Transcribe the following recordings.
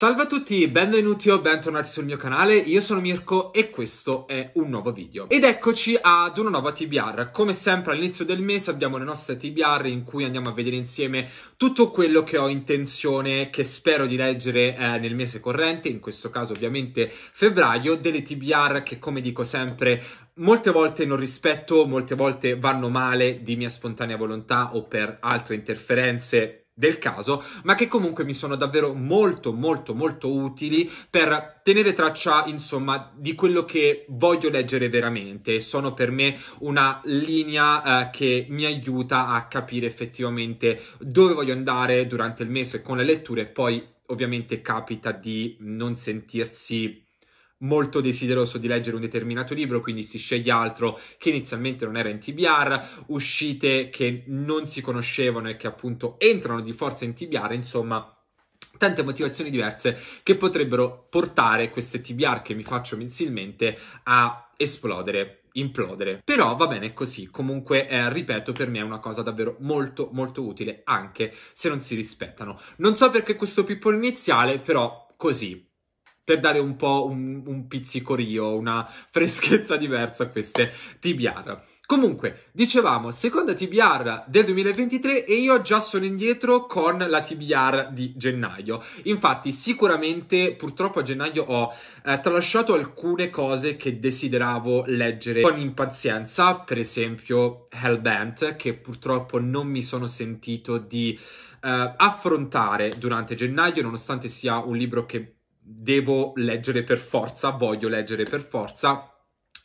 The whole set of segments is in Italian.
Salve a tutti, benvenuti o bentornati sul mio canale, io sono Mirko e questo è un nuovo video. Ed eccoci ad una nuova TBR, come sempre all'inizio del mese abbiamo le nostre TBR in cui andiamo a vedere insieme tutto quello che ho intenzione, che spero di leggere eh, nel mese corrente, in questo caso ovviamente febbraio, delle TBR che come dico sempre molte volte non rispetto, molte volte vanno male di mia spontanea volontà o per altre interferenze del caso, ma che comunque mi sono davvero molto molto molto utili per tenere traccia, insomma, di quello che voglio leggere veramente. Sono per me una linea eh, che mi aiuta a capire effettivamente dove voglio andare durante il mese con le letture, poi ovviamente capita di non sentirsi molto desideroso di leggere un determinato libro, quindi si sceglie altro che inizialmente non era in TBR, uscite che non si conoscevano e che appunto entrano di forza in TBR, insomma tante motivazioni diverse che potrebbero portare queste TBR che mi faccio mensilmente a esplodere implodere. Però va bene così, comunque eh, ripeto, per me è una cosa davvero molto molto utile anche se non si rispettano. Non so perché questo pippo iniziale, però così per dare un po' un, un pizzicorio, una freschezza diversa a queste TBR. Comunque, dicevamo, seconda TBR del 2023 e io già sono indietro con la TBR di gennaio. Infatti, sicuramente, purtroppo a gennaio ho eh, tralasciato alcune cose che desideravo leggere con impazienza, per esempio Hellbent, che purtroppo non mi sono sentito di eh, affrontare durante gennaio, nonostante sia un libro che devo leggere per forza, voglio leggere per forza.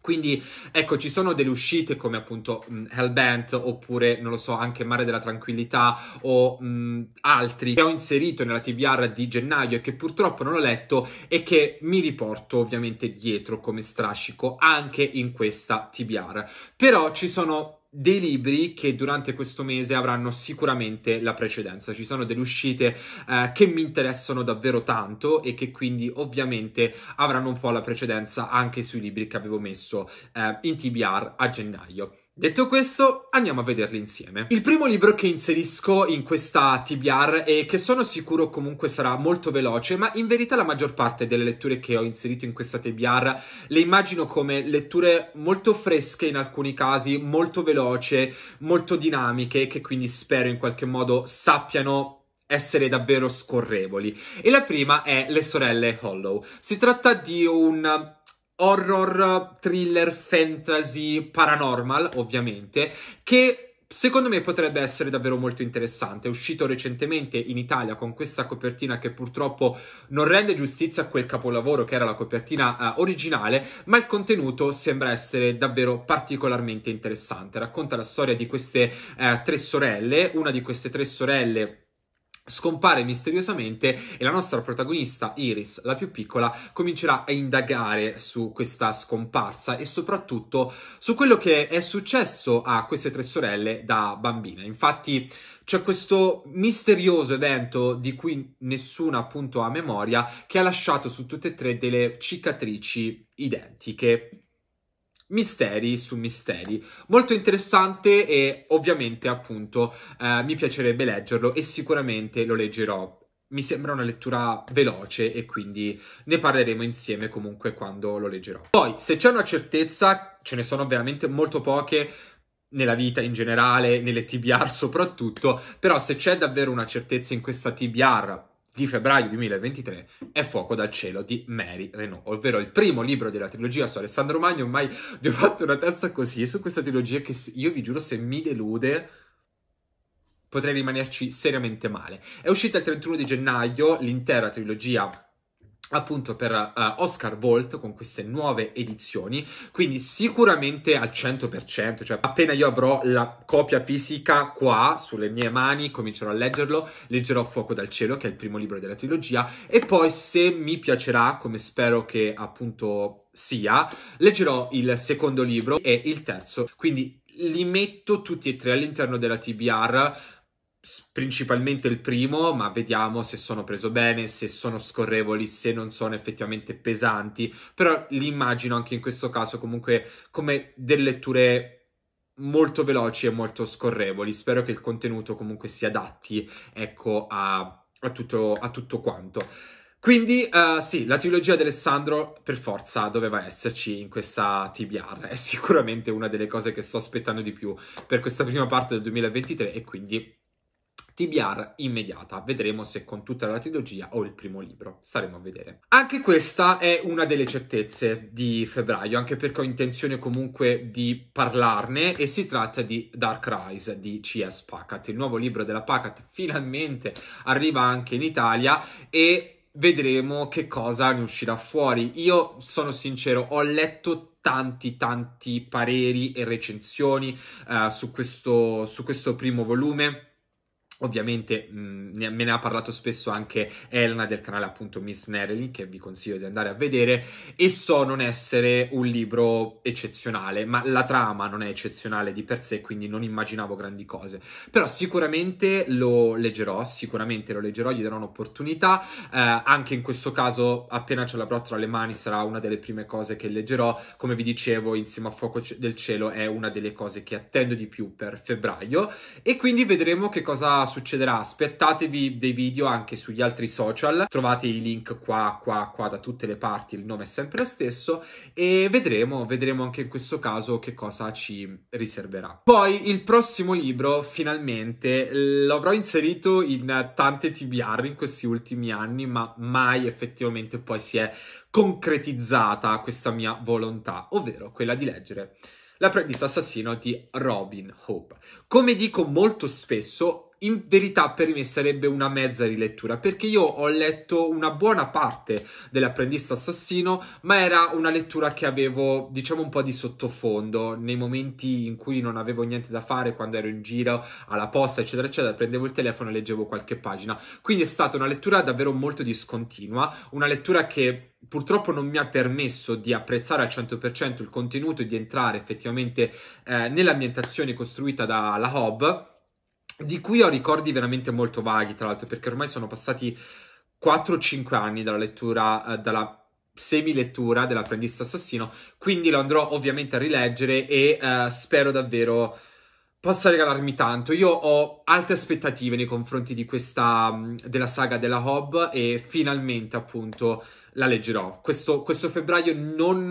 Quindi ecco, ci sono delle uscite come appunto mh, mm, Hellbent oppure, non lo so, anche Mare della Tranquillità o mh, mm, altri che ho inserito nella TBR di gennaio e che purtroppo non ho letto e che mi riporto ovviamente dietro come strascico anche in questa TBR. Però ci sono dei libri che durante questo mese avranno sicuramente la precedenza. Ci sono delle uscite eh, che mi interessano davvero tanto e che quindi ovviamente avranno un po' la precedenza anche sui libri che avevo messo eh, in TBR a gennaio. Detto questo, andiamo a vederli insieme. Il primo libro che inserisco in questa TBR e che sono sicuro comunque sarà molto veloce, ma in verità la maggior parte delle letture che ho inserito in questa TBR le immagino come letture molto fresche in alcuni casi, molto veloce, molto dinamiche, che quindi spero in qualche modo sappiano essere davvero scorrevoli. E la prima è Le sorelle Hollow. Si tratta di un horror, thriller, fantasy, paranormal, ovviamente, che secondo me potrebbe essere davvero molto interessante. È uscito recentemente in Italia con questa copertina che purtroppo non rende giustizia a quel capolavoro che era la copertina eh, originale, ma il contenuto sembra essere davvero particolarmente interessante. Racconta la storia di queste eh, tre sorelle, una di queste tre sorelle scompare misteriosamente e la nostra protagonista Iris, la più piccola, comincerà a indagare su questa scomparsa e soprattutto su quello che è successo a queste tre sorelle da bambine. Infatti c'è questo misterioso evento di cui nessuno appunto ha memoria che ha lasciato su tutte e tre delle cicatrici identiche misteri su misteri. Molto interessante e ovviamente appunto eh, mi piacerebbe leggerlo e sicuramente lo leggerò. Mi sembra una lettura veloce e quindi ne parleremo insieme comunque quando lo leggerò. Poi, se c'è una certezza, ce ne sono veramente molto poche, nella vita in generale, nelle TBR soprattutto, però se c'è davvero una certezza in questa TBR di febbraio 2023 è Fuoco dal cielo di Mary Renault, ovvero il primo libro della trilogia su Alessandro Magno. Mai vi ho fatto una testa così su questa trilogia che io vi giuro se mi delude potrei rimanerci seriamente male. È uscita il 31 di gennaio l'intera trilogia appunto per uh, Oscar Volt con queste nuove edizioni quindi sicuramente al 100% cioè appena io avrò la copia fisica qua sulle mie mani comincerò a leggerlo leggerò Fuoco dal cielo che è il primo libro della trilogia e poi se mi piacerà come spero che appunto sia leggerò il secondo libro e il terzo quindi li metto tutti e tre all'interno della TBR principalmente il primo, ma vediamo se sono preso bene, se sono scorrevoli, se non sono effettivamente pesanti, però li immagino anche in questo caso comunque come delle letture molto veloci e molto scorrevoli. Spero che il contenuto comunque si adatti, ecco, a, a, tutto, a tutto, quanto. Quindi, uh, sì, la trilogia di Alessandro per forza doveva esserci in questa TBR. È sicuramente una delle cose che sto aspettando di più per questa prima parte del 2023 e quindi TBR immediata. Vedremo se con tutta la trilogia o il primo libro. Staremo a vedere. Anche questa è una delle certezze di febbraio, anche perché ho intenzione comunque di parlarne e si tratta di Dark Rise di CS Packet. Il nuovo libro della Packet finalmente arriva anche in Italia e vedremo che cosa ne uscirà fuori. Io sono sincero, ho letto tanti tanti pareri e recensioni uh, su, questo, su questo primo volume Ovviamente mh, me ne ha parlato spesso anche Elna del canale appunto Miss Nerelin che vi consiglio di andare a vedere e so non essere un libro eccezionale, ma la trama non è eccezionale di per sé, quindi non immaginavo grandi cose. Però sicuramente lo leggerò, sicuramente lo leggerò, gli darò un'opportunità, eh, anche in questo caso appena ce l'avrò tra le mani sarà una delle prime cose che leggerò, come vi dicevo insieme a Fuoco del Cielo è una delle cose che attendo di più per febbraio e quindi vedremo che cosa succederà. Aspettatevi dei video anche sugli altri social, trovate i link qua, qua, qua da tutte le parti, il nome è sempre lo stesso e vedremo, vedremo anche in questo caso che cosa ci riserverà. Poi il prossimo libro finalmente l'avrò inserito in tante TBR in questi ultimi anni, ma mai effettivamente poi si è concretizzata questa mia volontà, ovvero quella di leggere L'apprendista assassino di Robin Hope. Come dico molto spesso, in verità per me sarebbe una mezza rilettura, perché io ho letto una buona parte dell'apprendista assassino, ma era una lettura che avevo, diciamo, un po' di sottofondo nei momenti in cui non avevo niente da fare, quando ero in giro alla posta, eccetera, eccetera, prendevo il telefono e leggevo qualche pagina. Quindi è stata una lettura davvero molto discontinua, una lettura che purtroppo non mi ha permesso di apprezzare al 100% il contenuto e di entrare effettivamente eh, nell'ambientazione costruita dalla Hobb di cui ho ricordi veramente molto vaghi, tra l'altro, perché ormai sono passati 4-5 anni dalla lettura, eh, dalla semilettura dell'apprendista assassino, quindi lo andrò ovviamente a rileggere e eh, spero davvero possa regalarmi tanto. Io ho alte aspettative nei confronti di questa mm, della saga della Hob e finalmente appunto la leggerò. Questo, questo febbraio non,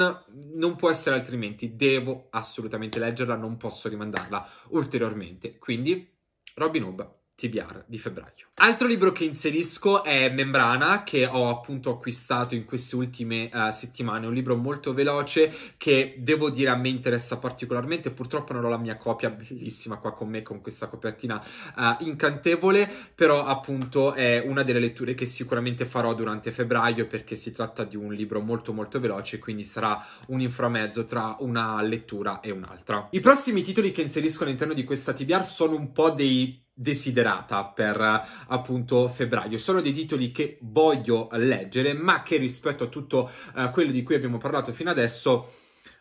non, può essere altrimenti, devo assolutamente leggerla, non posso rimandarla ulteriormente. Quindi Robin Hood. TBR di febbraio. Altro libro che inserisco è Membrana, che ho appunto acquistato in queste ultime uh, settimane. Un libro molto veloce che devo dire a me interessa particolarmente. Purtroppo non ho la mia copia bellissima qua con me, con questa copertina uh, incantevole, però appunto è una delle letture che sicuramente farò durante febbraio perché si tratta di un libro molto molto veloce, quindi sarà un inframezzo tra una lettura e un'altra. I prossimi titoli che inserisco all'interno di questa TBR sono un po' dei desiderata per appunto febbraio. Sono dei titoli che voglio leggere, ma che rispetto a tutto eh, quello di cui abbiamo parlato fino adesso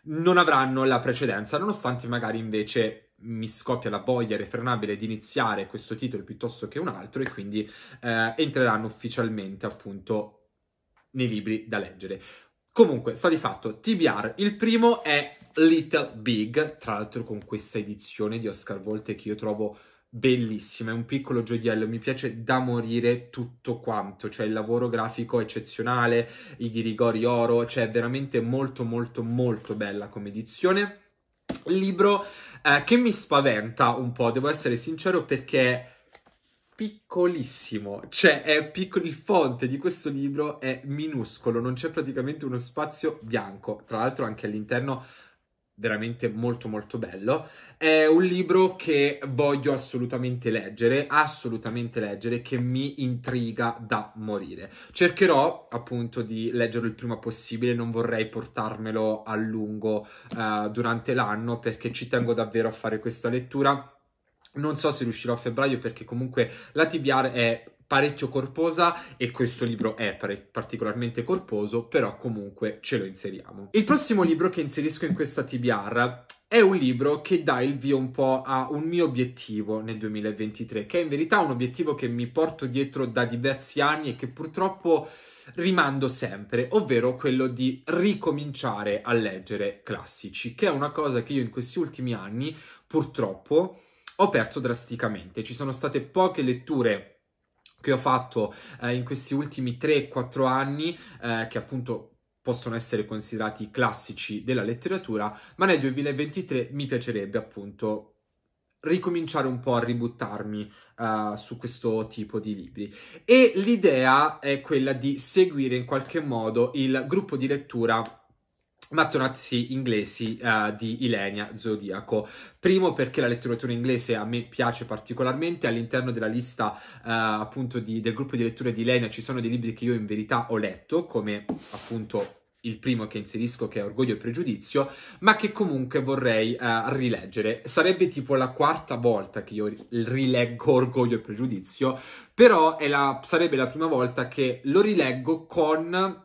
non avranno la precedenza, nonostante magari invece mi scoppia la voglia irrefrenabile di iniziare questo titolo piuttosto che un altro e quindi eh, entreranno ufficialmente appunto nei libri da leggere. Comunque, sta di fatto, TBR, il primo è Little Big, tra l'altro con questa edizione di Oscar Volte che io trovo bellissima, è un piccolo gioiello, mi piace da morire tutto quanto, cioè il lavoro grafico eccezionale, i ghirigori oro, cioè veramente molto molto molto bella come edizione. Libro eh, che mi spaventa un po', devo essere sincero perché piccolissimo, cioè è piccolo, il fonte di questo libro è minuscolo, non c'è praticamente uno spazio bianco, tra l'altro anche all'interno veramente molto molto bello. È un libro che voglio assolutamente leggere, assolutamente leggere, che mi intriga da morire. Cercherò appunto di leggerlo il prima possibile, non vorrei portarmelo a lungo uh, durante l'anno perché ci tengo davvero a fare questa lettura non so se riuscirò a febbraio perché comunque la TBR è parecchio corposa e questo libro è particolarmente corposo, però comunque ce lo inseriamo. Il prossimo libro che inserisco in questa TBR è un libro che dà il via un po' a un mio obiettivo nel 2023, che è in verità un obiettivo che mi porto dietro da diversi anni e che purtroppo rimando sempre, ovvero quello di ricominciare a leggere classici, che è una cosa che io in questi ultimi anni purtroppo ho perso drasticamente. Ci sono state poche letture che ho fatto eh, in questi ultimi 3-4 anni, eh, che appunto possono essere considerati classici della letteratura, ma nel 2023 mi piacerebbe appunto ricominciare un po' a ributtarmi uh, su questo tipo di libri. E l'idea è quella di seguire in qualche modo il gruppo di lettura mattonazzi inglesi uh, di Ilenia Zodiaco. Primo perché la letteratura inglese a me piace particolarmente, all'interno della lista uh, appunto di, del gruppo di letture di Ilenia ci sono dei libri che io in verità ho letto, come appunto il primo che inserisco che è Orgoglio e Pregiudizio, ma che comunque vorrei uh, rileggere. Sarebbe tipo la quarta volta che io rileggo Orgoglio e Pregiudizio, però la, sarebbe la prima volta che lo rileggo con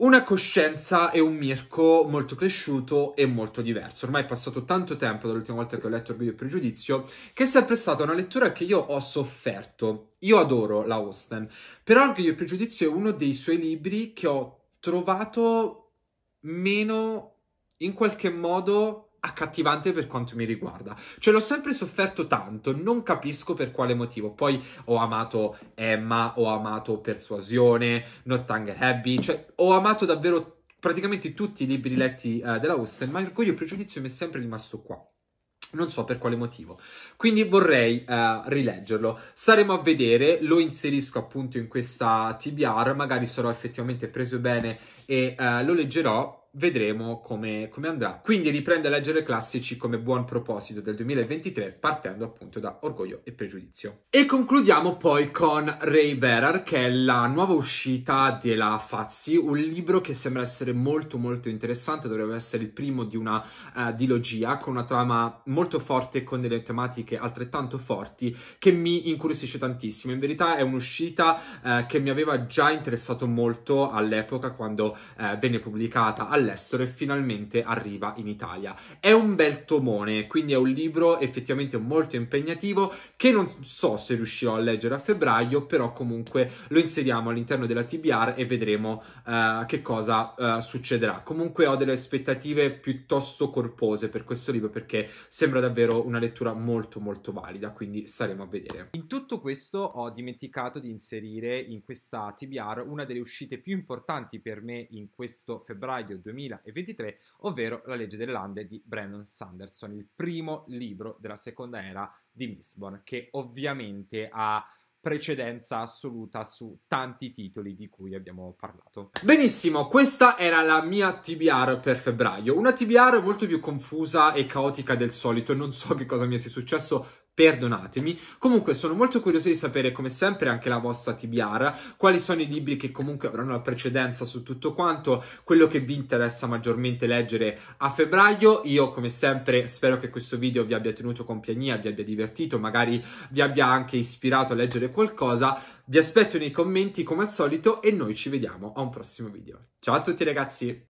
una coscienza e un Mirko molto cresciuto e molto diverso. Ormai è passato tanto tempo dall'ultima volta che ho letto Orgoglio e Pregiudizio, che è sempre stata una lettura che io ho sofferto. Io adoro la Austen, però Orgoglio e Pregiudizio è uno dei suoi libri che ho trovato meno, in qualche modo, accattivante per quanto mi riguarda. Cioè, l'ho sempre sofferto tanto, non capisco per quale motivo. Poi ho amato Emma, ho amato Persuasione, Not Nottang Abbey, cioè, ho amato davvero praticamente tutti i libri letti uh, della Husten, ma Orgoglio e Pregiudizio mi è sempre rimasto qua. Non so per quale motivo. Quindi vorrei uh, rileggerlo. Staremo a vedere, lo inserisco appunto in questa TBR, magari sarò effettivamente preso bene e uh, lo leggerò vedremo come, come, andrà. Quindi riprende a leggere classici come buon proposito del 2023, partendo appunto da Orgoglio e Pregiudizio. E concludiamo poi con Ray Verar, che è la nuova uscita della Fazzi, un libro che sembra essere molto molto interessante, dovrebbe essere il primo di una uh, eh, dilogia, con una trama molto forte e con delle tematiche altrettanto forti, che mi incuriosisce tantissimo. In verità è un'uscita uh, che mi aveva già interessato molto all'epoca, quando uh, venne pubblicata all'epoca, dall'estero e finalmente arriva in Italia. È un bel tomone, quindi è un libro effettivamente molto impegnativo che non so se riuscirò a leggere a febbraio, però comunque lo inseriamo all'interno della TBR e vedremo uh, che cosa uh, succederà. Comunque ho delle aspettative piuttosto corpose per questo libro perché sembra davvero una lettura molto molto valida, quindi staremo a vedere. In tutto questo ho dimenticato di inserire in questa TBR una delle uscite più importanti per me in questo febbraio 2023, ovvero La legge delle lande di Brandon Sanderson, il primo libro della seconda era di Mistborn, che ovviamente ha precedenza assoluta su tanti titoli di cui abbiamo parlato. Benissimo, questa era la mia TBR per febbraio, una TBR molto più confusa e caotica del solito, non so che cosa mi sia successo perdonatemi. Comunque sono molto curioso di sapere, come sempre, anche la vostra TBR, quali sono i libri che comunque avranno la precedenza su tutto quanto, quello che vi interessa maggiormente leggere a febbraio. Io, come sempre, spero che questo video vi abbia tenuto compagnia, vi abbia divertito, magari vi abbia anche ispirato a leggere qualcosa. Vi aspetto nei commenti come al solito e noi ci vediamo a un prossimo video. Ciao a tutti ragazzi!